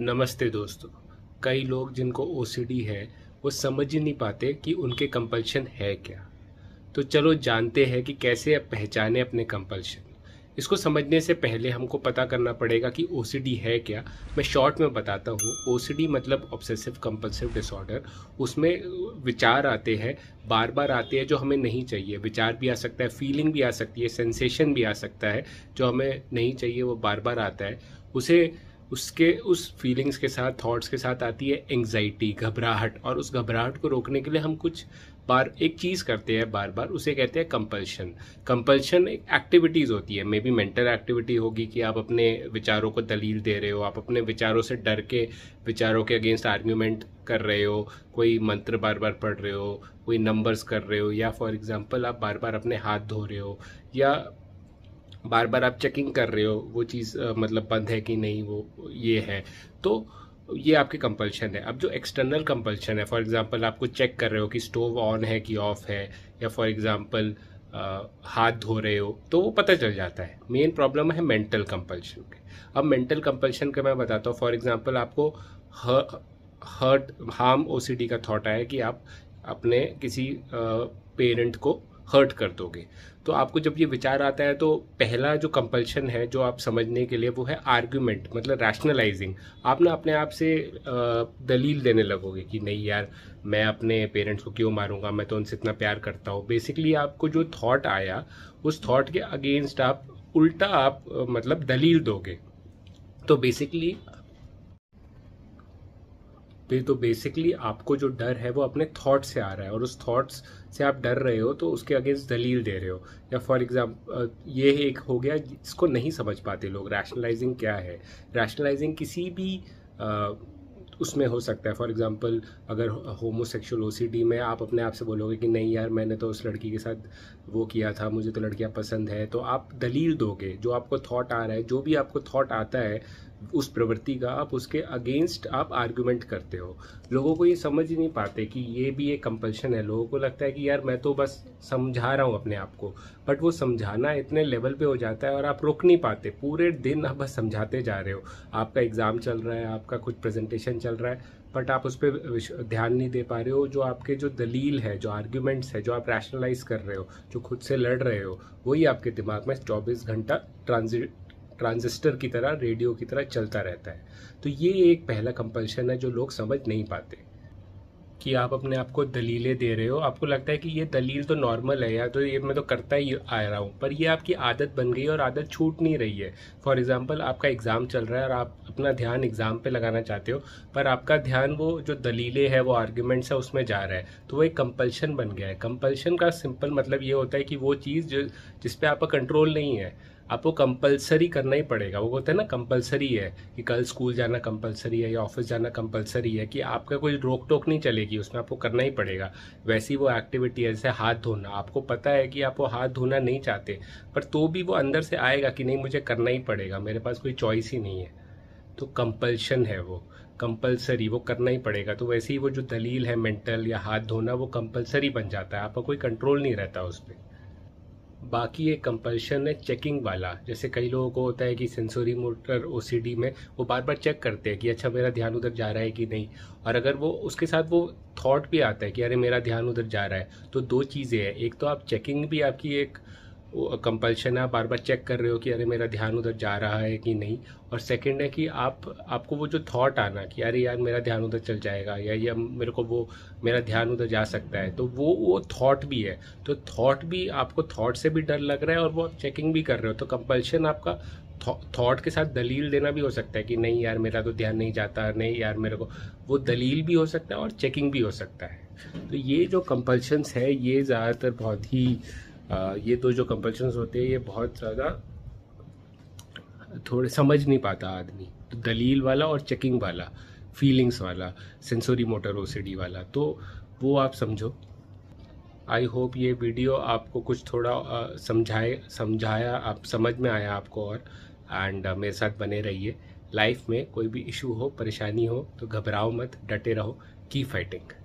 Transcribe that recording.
नमस्ते दोस्तों कई लोग जिनको ओ है वो समझ ही नहीं पाते कि उनके कंपल्शन है क्या तो चलो जानते हैं कि कैसे आप पहचाने अपने कंपल्शन इसको समझने से पहले हमको पता करना पड़ेगा कि ओ है क्या मैं शॉर्ट में बताता हूँ ओ मतलब ऑब्सेसिव कंपल्सिव डिसऑर्डर उसमें विचार आते हैं बार बार आते हैं जो हमें नहीं चाहिए विचार भी आ सकता है फीलिंग भी आ सकती है सेंसेशन भी आ सकता है जो हमें नहीं चाहिए वो बार बार आता है उसे उसके उस फीलिंग्स के साथ थॉट्स के साथ आती है एंग्जाइटी घबराहट और उस घबराहट को रोकने के लिए हम कुछ बार एक चीज़ करते हैं बार बार उसे कहते हैं कंपल्शन कंपल्शन एक एक्टिविटीज़ होती है मे बी मेंटल एक्टिविटी होगी कि आप अपने विचारों को दलील दे रहे हो आप अपने विचारों से डर के विचारों के अगेंस्ट आर्ग्यूमेंट कर रहे हो कोई मंत्र बार बार पढ़ रहे हो कोई नंबर्स कर रहे हो या फॉर एग्जांपल आप बार बार अपने हाथ धो रहे हो या बार बार आप चेकिंग कर रहे हो वो चीज़ मतलब बंद है कि नहीं वो ये है तो ये आपके कंपल्शन है अब जो एक्सटर्नल कंपल्शन है फॉर एग्जांपल आपको चेक कर रहे हो कि स्टोव ऑन है कि ऑफ है या फॉर एग्जांपल हाथ धो रहे हो तो वो पता चल जाता है मेन प्रॉब्लम है मेंटल कंपल्शन के अब मेंटल कंपल्शन का मैं बताता हूँ फॉर एग्जांपल आपको हर्ट हार्म ओसीडी का थॉट आया कि आप अपने किसी पेरेंट को हर्ट कर दोगे तो आपको जब ये विचार आता है तो पहला जो कंपल्शन है जो आप समझने के लिए वो है आर्ग्यूमेंट मतलब रैशनलाइजिंग आप ना अपने आप से दलील देने लगोगे कि नहीं यार मैं अपने पेरेंट्स को क्यों मारूंगा मैं तो उनसे इतना प्यार करता हूँ बेसिकली आपको जो थॉट आया उस थॉट के अगेंस्ट आप उल्टा आप मतलब दलील दोगे तो बेसिकली पे तो बेसिकली आपको जो डर है वो अपने थॉट से आ रहा है और उस थॉट्स से आप डर रहे हो तो उसके अगेंस्ट दलील दे रहे हो या फॉर एग्जाम्पल ये एक हो गया इसको नहीं समझ पाते लोग रैशनलाइजिंग क्या है रैशनलाइजिंग किसी भी आ, उसमें हो सकता है फॉर एग्जाम्पल अगर होमोसेक्सुअल ओ में आप अपने आप से बोलोगे कि नहीं यार मैंने तो उस लड़की के साथ वो किया था मुझे तो लड़कियाँ पसंद है तो आप दलील दोगे जो आपको थॉट आ रहा है जो भी आपको थॉट आता है उस प्रवृत्ति का आप उसके अगेंस्ट आप आर्ग्यूमेंट करते हो लोगों को ये समझ ही नहीं पाते कि ये भी एक कंपल्शन है लोगों को लगता है कि यार मैं तो बस समझा रहा हूँ अपने आप को बट वो समझाना इतने लेवल पे हो जाता है और आप रोक नहीं पाते पूरे दिन आप बस समझाते जा रहे हो आपका एग्ज़ाम चल रहा है आपका कुछ प्रेजेंटेशन चल रहा है बट आप उस पर ध्यान नहीं दे पा रहे हो जो आपके जो दलील है जो आर्ग्यूमेंट्स है जो आप रैशनलाइज कर रहे हो जो खुद से लड़ रहे हो वही आपके दिमाग में चौबीस घंटा ट्रांजिट ट्रांजिस्टर की तरह रेडियो की तरह चलता रहता है तो ये एक पहला कंपल्शन है जो लोग समझ नहीं पाते कि आप अपने आप को दलीलें दे रहे हो आपको लगता है कि ये दलील तो नॉर्मल है या तो ये मैं तो करता ही आ रहा हूँ पर ये आपकी आदत बन गई और आदत छूट नहीं रही है फॉर एग्ज़ाम्पल आपका एग्ज़ाम चल रहा है और आप अपना ध्यान एग्ज़ाम पे लगाना चाहते हो पर आपका ध्यान वो जो दलीलें हैं वो आर्ग्यूमेंट्स है उसमें जा रहा है तो वो एक कंपल्शन बन गया है कंपल्शन का सिंपल मतलब ये होता है कि वो चीज़ जो जिसपे आपका कंट्रोल नहीं है आपको कंपलसरी करना ही पड़ेगा वो कहते हैं ना कंपलसरी है कि कल स्कूल जाना कंपलसरी है या ऑफिस जाना कंपलसरी है कि आपका कोई रोक टोक नहीं चलेगी उसमें आपको करना ही पड़ेगा वैसी वो एक्टिविटी है जैसे हाथ धोना आपको पता है कि आप वो हाथ धोना नहीं चाहते पर तो भी वो अंदर से आएगा कि नहीं मुझे करना ही पड़ेगा मेरे पास कोई चॉइस ही नहीं है तो कंपल्शन है वो कंपलसरी वो करना ही पड़ेगा तो वैसे ही वो जो दलील है मेंटल या हाथ धोना वो कंपलसरी बन जाता है आपका कोई कंट्रोल नहीं रहता उस पर बाकी ये कंपल्शन है चेकिंग वाला जैसे कई लोगों को होता है कि सेंसोरी मोटर ओ में वो बार बार चेक करते हैं कि अच्छा मेरा ध्यान उधर जा रहा है कि नहीं और अगर वो उसके साथ वो थॉट भी आता है कि अरे मेरा ध्यान उधर जा रहा है तो दो चीज़ें हैं एक तो आप चेकिंग भी आपकी एक कंपल्शन है आप बार बार चेक कर रहे हो कि अरे मेरा ध्यान उधर जा रहा है कि नहीं और सेकंड है कि आप आपको वो जो थॉट आना कि अरे यार मेरा ध्यान उधर चल जाएगा या या मेरे को वो मेरा ध्यान उधर जा सकता है तो वो वो थॉट भी है तो थॉट भी आपको थॉट से भी डर लग रहा है और वो चेकिंग भी कर रहे हो तो कंपल्शन आपका थॉट के साथ दलील देना भी हो सकता है कि नहीं यार मेरा तो ध्यान नहीं जाता नहीं यार मेरे को वो दलील भी हो सकता है और चेकिंग भी हो सकता है तो ये जो कंपल्शंस है ये ज़्यादातर बहुत ही ये दो तो जो कंपल्शन होते हैं ये बहुत ज़्यादा थोड़े समझ नहीं पाता आदमी तो दलील वाला और चेकिंग वाला फीलिंग्स वाला सेंसोरी मोटर ओ वाला तो वो आप समझो आई होप ये वीडियो आपको कुछ थोड़ा समझाए समझाया आप समझ में आया आपको और एंड मेरे साथ बने रहिए लाइफ में कोई भी इशू हो परेशानी हो तो घबराओ मत डटे रहो की फाइटिंग